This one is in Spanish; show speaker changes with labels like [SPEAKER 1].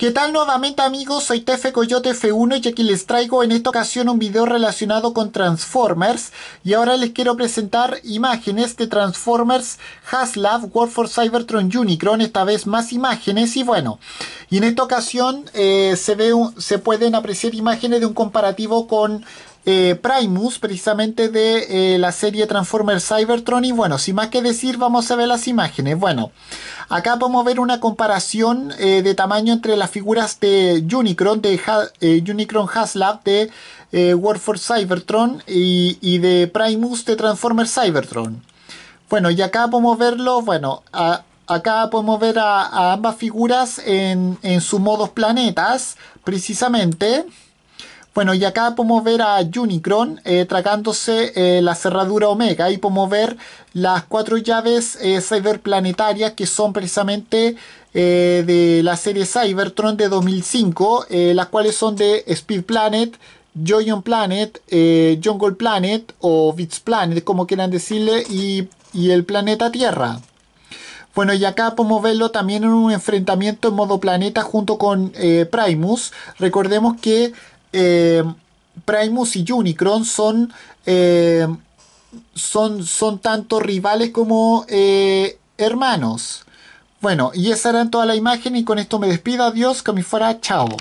[SPEAKER 1] ¿Qué tal nuevamente amigos? Soy Tefe Coyote F1 y aquí les traigo en esta ocasión un video relacionado con Transformers y ahora les quiero presentar imágenes de Transformers Haslab World for Cybertron Unicron, esta vez más imágenes y bueno, y en esta ocasión eh, se, ve se pueden apreciar imágenes de un comparativo con eh, Primus, precisamente de eh, la serie Transformers Cybertron. Y bueno, sin más que decir, vamos a ver las imágenes. Bueno, acá podemos ver una comparación de tamaño entre las figuras de Unicron, de Unicron Haslab, de War for Cybertron y, y, de Primus de Transformers Cybertron. Bueno, y acá podemos verlo, bueno, a, Acá podemos ver a, ambas figuras en, en sus modos planetas, precisamente. Bueno, y acá podemos ver a Unicron eh, tragándose eh, la cerradura Omega y podemos ver las cuatro llaves eh, cyberplanetarias que son precisamente de la serie Cybertron de 2005, las cuales son de Speed Planet, Joyon Planet, Jungle Planet o Bits Planet, como quieran decirle, y, y el planeta Tierra. Bueno, y acá podemos verlo también en un enfrentamiento en modo planeta junto con eh, Primus. Recordemos que eh, Primus y Unicron son, eh, son, son tanto rivales como hermanos. Bueno, y esa era toda la imagen y con esto me despido. Adiós, que me fuera, chao.